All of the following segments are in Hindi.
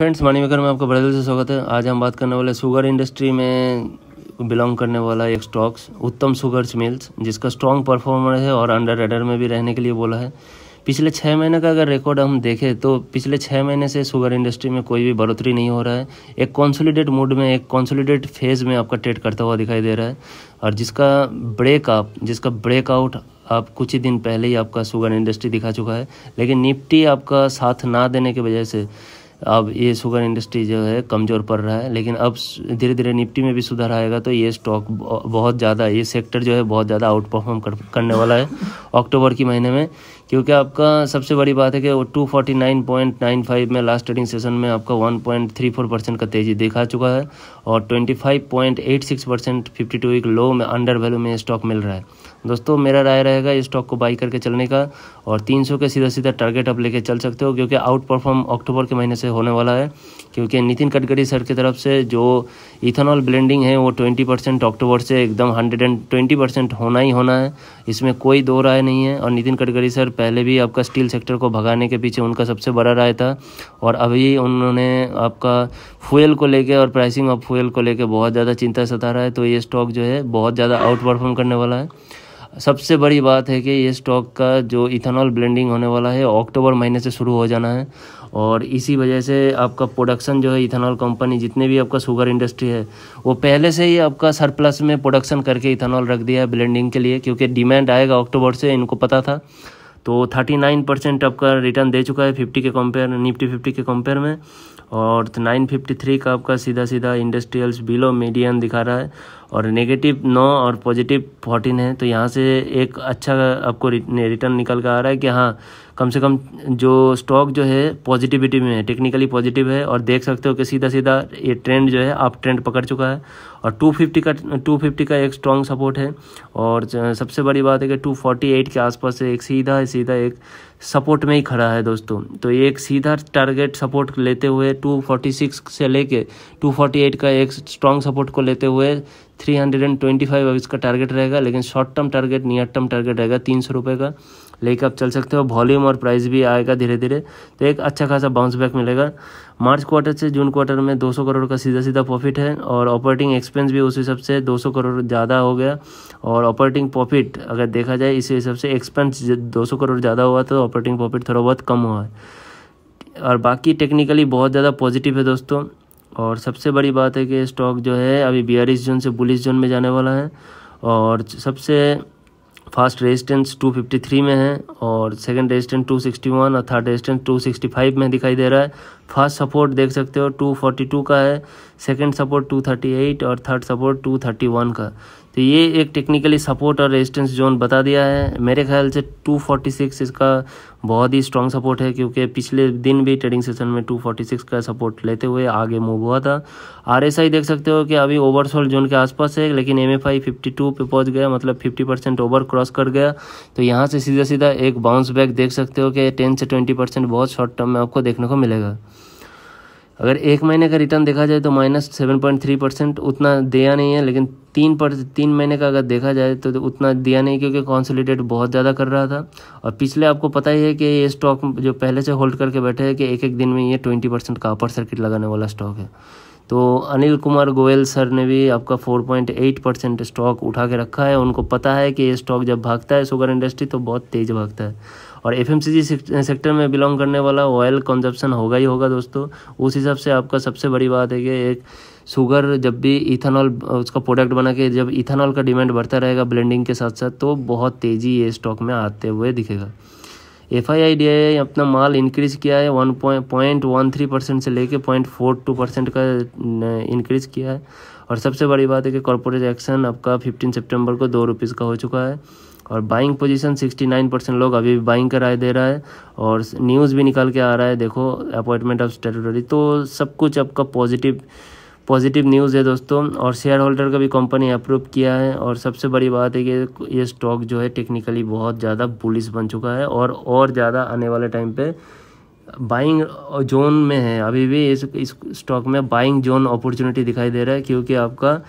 फ्रेंड्स मानी मेकर में आपका बड़े दिल से स्वागत है आज हम बात करने वाले शुगर इंडस्ट्री में बिलोंग करने वाला एक स्टॉक्स उत्तम शुगर्स मिल्स जिसका स्ट्रॉन्ग परफॉर्मर है और अंडर रेडर में भी रहने के लिए बोला है पिछले छः महीने का अगर रिकॉर्ड हम देखें तो पिछले छः महीने से शुगर इंडस्ट्री में कोई भी बढ़ोतरी नहीं हो रहा है एक कॉन्सोलिडेट मूड में एक कॉन्सोलिडेट फेज़ में आपका ट्रेड करता हुआ दिखाई दे रहा है और जिसका ब्रेक आप जिसका ब्रेकआउट आप कुछ ही दिन पहले ही आपका शुगर इंडस्ट्री दिखा चुका है लेकिन निफ्टी आपका साथ ना देने की वजह से अब ये शुगर इंडस्ट्री जो है कमज़ोर पड़ रहा है लेकिन अब धीरे धीरे निफ्टी में भी सुधार आएगा तो ये स्टॉक बहुत ज़्यादा ये सेक्टर जो है बहुत ज़्यादा आउट परफॉर्म कर, करने वाला है अक्टूबर के महीने में क्योंकि आपका सबसे बड़ी बात है कि वो two forty nine point nine five में लास्ट ट्रेडिंग सेशन में आपका one point three four percent का तेज़ी दिखा चुका है और twenty five point eight six percent fifty two week low में अंडर वैल्यू में स्टॉक मिल रहा है दोस्तों मेरा राय रहेगा इस स्टॉक को बाई करके चलने का और 300 के सीधा सीधा टारगेट आप लेके चल सकते हो क्योंकि आउट परफॉर्म अक्टूबर के महीने से होने वाला है क्योंकि नितिन गडकरी सर की तरफ से जो इथेनॉल ब्लेंडिंग है वो 20 परसेंट अक्टूबर से एकदम 120 परसेंट होना ही होना है इसमें कोई दो राय नहीं है और नितिन गडकरी सर पहले भी आपका स्टील सेक्टर को भगाने के पीछे उनका सबसे बड़ा राय था और अभी उन्होंने आपका फ्यूल को लेकर और प्राइसिंग ऑफ फ्यूल को लेकर बहुत ज़्यादा चिंता सता रहा है तो ये स्टॉक जो है बहुत ज़्यादा आउट परफॉर्म करने वाला है सबसे बड़ी बात है कि ये स्टॉक का जो इथेनॉल ब्लेंडिंग होने वाला है अक्टूबर महीने से शुरू हो जाना है और इसी वजह से आपका प्रोडक्शन जो है इथेनॉल कंपनी जितने भी आपका शुगर इंडस्ट्री है वो पहले से ही आपका सरप्लस में प्रोडक्शन करके इथेनॉल रख दिया है ब्लेंडिंग के लिए क्योंकि डिमांड आएगा अक्टूबर से इनको पता था तो 39 परसेंट आपका रिटर्न दे चुका है 50 के कंपेयर निफ्टी 50 के कंपेयर में और 953 का आपका सीधा सीधा इंडस्ट्रियल्स बिलो मीडियम दिखा रहा है और नेगेटिव नौ और पॉजिटिव फोर्टीन है तो यहाँ से एक अच्छा आपको रिटर्न निकल कर आ रहा है कि हाँ कम से कम जो स्टॉक जो है पॉजिटिविटी में है टेक्निकली पॉजिटिव है और देख सकते हो कि सीधा सीधा ये ट्रेंड जो है आप ट्रेंड पकड़ चुका है और 250 का 250 का एक स्ट्रॉन्ग सपोर्ट है और सबसे बड़ी बात है कि 248 के आसपास से एक सीधा है सीधा एक सपोर्ट में ही खड़ा है दोस्तों तो ये एक सीधा टारगेट सपोर्ट लेते हुए 246 से लेके 248 का एक स्ट्रॉन्ग सपोर्ट को लेते हुए 325 अब इसका टारगेट रहेगा लेकिन short term target near term target रहेगा तीन सौ रुपये का लेके आप चल सकते हो वॉल्यूम और प्राइस भी आएगा धीरे धीरे तो एक अच्छा खासा बाउंस बैक मिलेगा मार्च क्वार्टर से जून क्वार्टर में 200 करोड़ का सीधा सीधा प्रॉफिट है और ऑपरेटिंग एक्सपेंस भी उस हिसाब से 200 करोड़ ज़्यादा हो गया और ऑपरेटिंग प्रॉफिट अगर देखा जाए इस हिसाब से एक्सपेंस सौ करोड़ ज़्यादा हुआ तो ऑपरेटिंग प्रॉफिट थोड़ा बहुत कम हुआ है और बाकी टेक्निकली बहुत ज़्यादा पॉजिटिव है दोस्तों और सबसे बड़ी बात है कि स्टॉक जो है अभी बयालीस जून से बुलिस जून में जाने वाला है और सबसे फर्स्ट रेजिस्टेंस 253 में है और सेकंड रेजिस्टेंस 261 और थर्ड रेजिस्टेंस 265 में दिखाई दे रहा है फर्स्ट सपोर्ट देख सकते हो 242 का है सेकंड सपोर्ट 238 और थर्ड सपोर्ट 231 का तो ये एक टेक्निकली सपोर्ट और रेजिस्टेंस जोन बता दिया है मेरे ख्याल से 246 इसका बहुत ही स्ट्रांग सपोर्ट है क्योंकि पिछले दिन भी ट्रेडिंग सेशन में 246 का सपोर्ट लेते हुए आगे मूव हुआ था आरएसआई देख सकते हो कि अभी ओवरसोल्ड जोन के आसपास है लेकिन M F I fifty two पे पहुँच गया मतलब फिफ्टी परसेंट ओवर क्रॉस कर गया तो यहाँ से सीधा सीधा एक बाउंस बैक देख सकते हो कि टेन से ट्वेंटी परसेंट बहुत शॉर्ट टर्म में आपको देखने को मिलेगा अगर एक महीने का रिटर्न देखा जाए तो minus seven point three percent उतना दिया नहीं है लेकिन तीन पर तीन महीने का अगर देखा जाए तो, तो उतना दिया नहीं क्योंकि कॉन्सोलिडेट बहुत ज़्यादा कर रहा था और पिछले आपको पता ही है कि ये स्टॉक जो पहले से होल्ड करके बैठे हैं कि एक एक दिन में ये ट्वेंटी परसेंट का अपर सर्किट लगाने वाला स्टॉक है तो अनिल कुमार गोयल सर ने भी आपका 4.8 परसेंट स्टॉक उठा के रखा है उनको पता है कि ये स्टॉक जब भागता है शुगर इंडस्ट्री तो बहुत तेज़ भागता है और एफ सेक्टर में बिलोंग करने वाला ऑयल कंजप्शन होगा ही होगा दोस्तों उस हिसाब से आपका सबसे बड़ी बात है कि एक शुगर जब भी इथेनॉल उसका प्रोडक्ट बना के जब इथेनॉल का डिमांड बढ़ता रहेगा ब्लेंडिंग के साथ साथ तो बहुत तेज़ी ये स्टॉक में आते हुए दिखेगा F I I D I अपना माल इंक्रीज़ किया है one point one three percent से लेके पॉइंट फोर टू परसेंट का इंक्रीज़ किया है और सबसे बड़ी बात है कि कॉरपोरेट एक्शन आपका फिफ्टीन सितंबर को दो रुपीज़ का हो चुका है और बाइंग पोजीशन नाइन परसेंट लोग अभी भी बाइंग कराए दे रहा है और न्यूज़ भी निकाल के आ रहा है देखो अपॉइंटमेंट ऑफ स्टेटरी तो सब कुछ आपका पॉजिटिव पॉजिटिव न्यूज़ है दोस्तों और शेयर होल्डर का भी कंपनी अप्रूव किया है और सबसे बड़ी बात है कि ये स्टॉक जो है टेक्निकली बहुत ज़्यादा बुलिस बन चुका है और और ज़्यादा आने वाले टाइम पे बाइंग जोन में है अभी भी इस इस स्टॉक में बाइंग जोन अपॉर्चुनिटी दिखाई दे रहा है क्योंकि आपका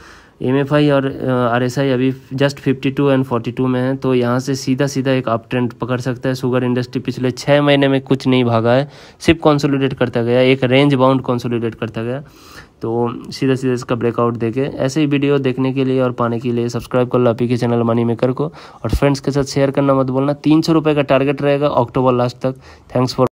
एम और आर अभी जस्ट फिफ्टी एंड फोर्टी में है तो यहाँ से सीधा सीधा एक अप ट्रेंड पकड़ सकता है शुगर इंडस्ट्री पिछले छः महीने में कुछ नहीं भागा है सिर्फ कॉन्सोलीडेट करता गया एक रेंज बाउंड कॉन्सोलीडेट करता गया तो सीधा सीधा इसका ब्रेकआउट देके ऐसे ही वीडियो देखने के लिए और पाने के लिए सब्सक्राइब कर लो आप के चैनल मनी मेकर को और फ्रेंड्स के साथ शेयर करना मत बोलना तीन सौ रुपये का टारगेट रहेगा अक्टूबर लास्ट तक थैंक्स फॉर